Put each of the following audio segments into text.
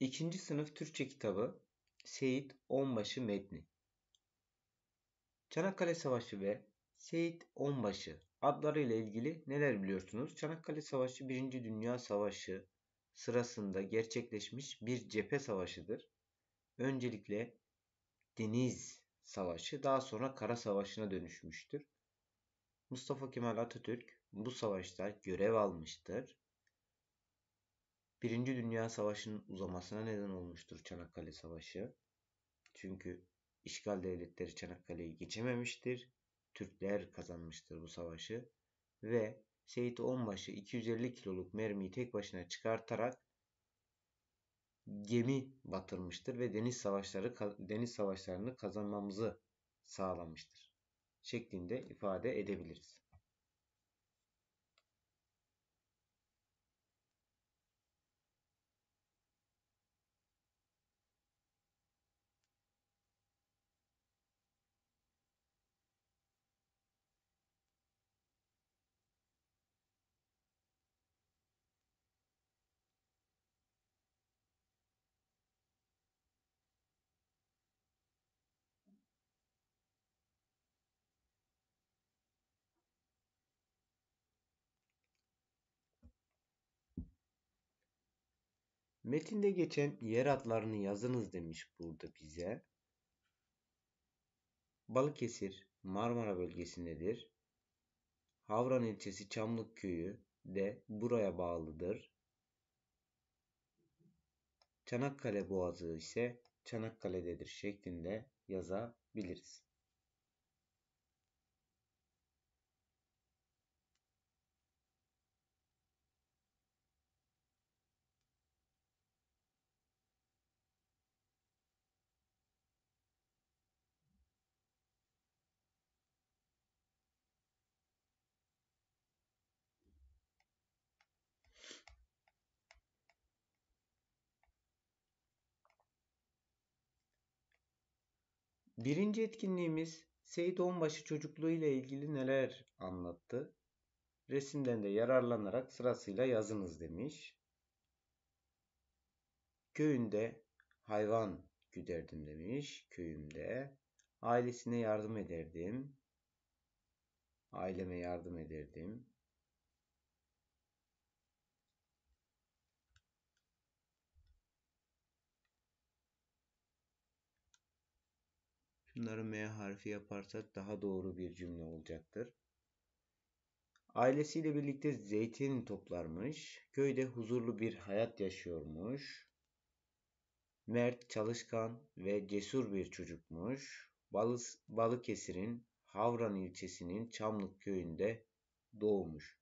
İkinci Sınıf Türkçe Kitabı Seyit Onbaşı Medni. Çanakkale Savaşı ve Seyit Onbaşı adlarıyla ilgili neler biliyorsunuz? Çanakkale Savaşı 1. Dünya Savaşı sırasında gerçekleşmiş bir cephe savaşıdır. Öncelikle Deniz Savaşı daha sonra Kara Savaşı'na dönüşmüştür. Mustafa Kemal Atatürk bu savaşta görev almıştır Birinci Dünya Savaşı'nın uzamasına neden olmuştur Çanakkale Savaşı. Çünkü işgal devletleri Çanakkale'yi geçememiştir. Türkler kazanmıştır bu savaşı. Ve Seyit Onbaşı 250 kiloluk mermiyi tek başına çıkartarak gemi batırmıştır ve deniz savaşları deniz savaşlarını kazanmamızı sağlamıştır şeklinde ifade edebiliriz. Metinde geçen yer adlarını yazınız demiş burada bize. Balıkesir Marmara bölgesindedir. Havran ilçesi Çamlık köyü de buraya bağlıdır. Çanakkale Boğazı ise Çanakkale'dedir şeklinde yazabiliriz. Birinci etkinliğimiz Seyit Onbaşı çocukluğu ile ilgili neler anlattı? Resimden de yararlanarak sırasıyla yazınız demiş. Köyünde hayvan güderdim demiş. Köyümde ailesine yardım ederdim. Aileme yardım ederdim. Şunları M harfi yaparsak daha doğru bir cümle olacaktır. Ailesiyle birlikte zeytin toplarmış. Köyde huzurlu bir hayat yaşıyormuş. Mert çalışkan ve cesur bir çocukmuş. Balıkesir'in Havran ilçesinin Çamlık köyünde doğmuş.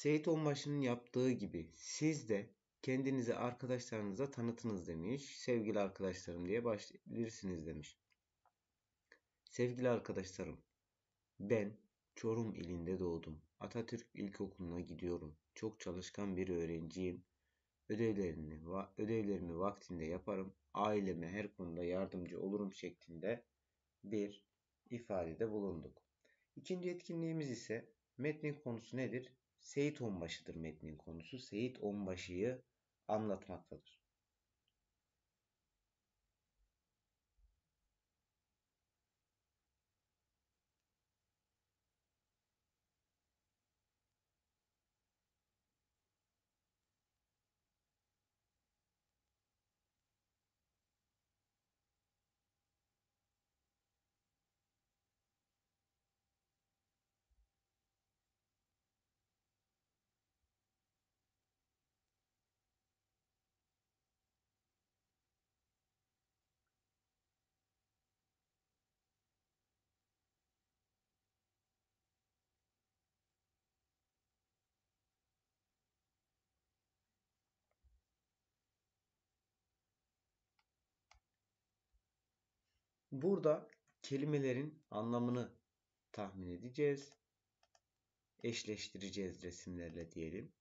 Seyit Onbaşı'nın yaptığı gibi siz de kendinizi arkadaşlarınıza tanıtınız demiş. Sevgili arkadaşlarım diye başlayabilirsiniz demiş. Sevgili arkadaşlarım, ben Çorum ilinde doğdum. Atatürk İlkokulu'na gidiyorum. Çok çalışkan bir öğrenciyim. Ödevlerini, ödevlerimi vaktinde yaparım. Aileme her konuda yardımcı olurum şeklinde bir ifadede bulunduk. İkinci etkinliğimiz ise metnin konusu nedir? Seyit Onbaşı'dır metnin konusu. Seyit Onbaşı'yı anlatmaktadır. Burada kelimelerin anlamını tahmin edeceğiz. Eşleştireceğiz resimlerle diyelim.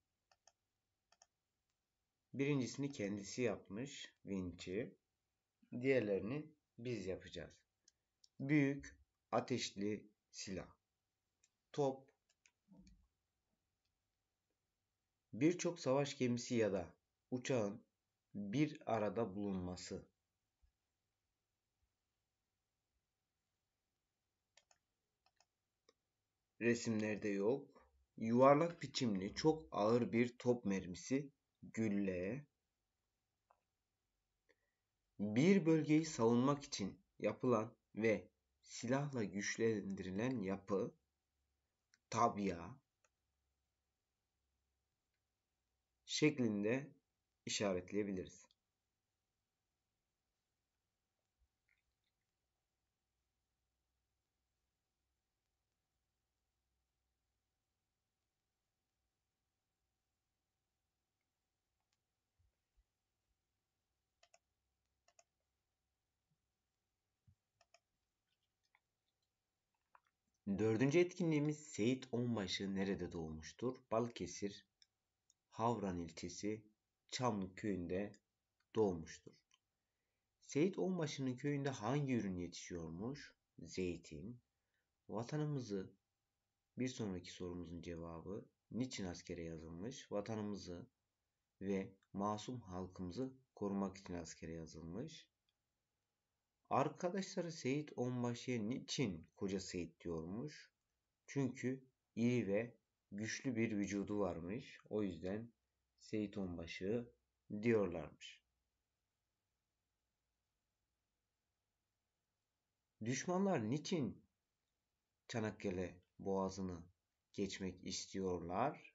Birincisini kendisi yapmış Vinci. Diğerlerini biz yapacağız. Büyük ateşli silah. Top. Birçok savaş gemisi ya da uçağın bir arada bulunması. resimlerde yok. Yuvarlak biçimli çok ağır bir top mermisi gülle bir bölgeyi savunmak için yapılan ve silahla güçlendirilen yapı tabya şeklinde işaretleyebiliriz. Dördüncü etkinliğimiz Seyit Onbaşı nerede doğmuştur? Balıkesir, Havran ilçesi, Çamlık köyünde doğmuştur. Seyit Onbaşı'nın köyünde hangi ürün yetişiyormuş? Zeytin. Vatanımızı bir sonraki sorumuzun cevabı niçin askere yazılmış? Vatanımızı ve masum halkımızı korumak için askere yazılmış. Arkadaşları Seyit Onbaşı'ya niçin Koca Seyit diyormuş? Çünkü iri ve güçlü bir vücudu varmış. O yüzden Seyit Onbaşı diyorlarmış. Düşmanlar niçin Çanakkale boğazını geçmek istiyorlar?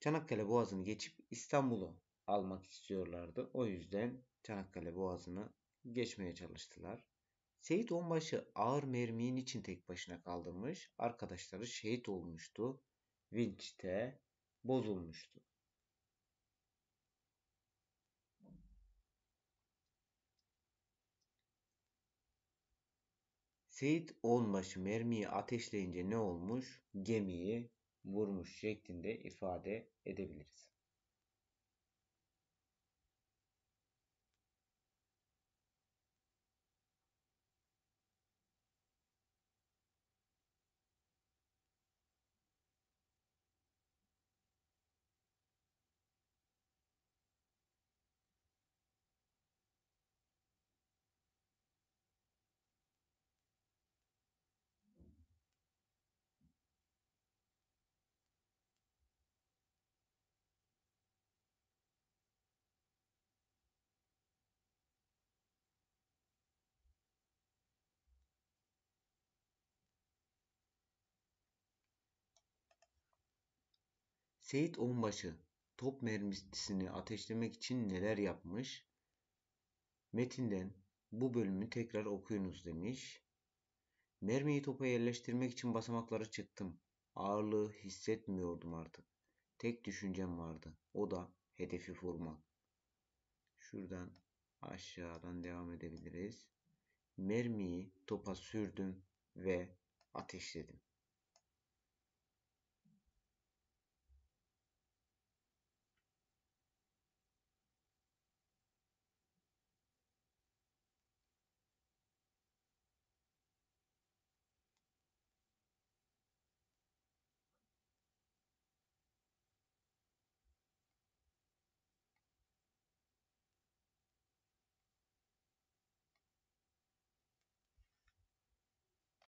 Çanakkale Boğazı'nı geçip İstanbul'u almak istiyorlardı. O yüzden Çanakkale Boğazı'nı geçmeye çalıştılar. Seyit Onbaşı ağır mermiğin için tek başına kaldırmış. Arkadaşları şehit olmuştu. Vinç'te bozulmuştu. Seyit Onbaşı mermiyi ateşleyince ne olmuş? Gemiyi vurmuş şeklinde ifade edebiliriz. Seyit Onbaşı top mermisini ateşlemek için neler yapmış? Metinden bu bölümü tekrar okuyunuz demiş. Mermiyi topa yerleştirmek için basamaklara çıktım. Ağırlığı hissetmiyordum artık. Tek düşüncem vardı. O da hedefi vurmak. Şuradan aşağıdan devam edebiliriz. Mermiyi topa sürdüm ve ateşledim.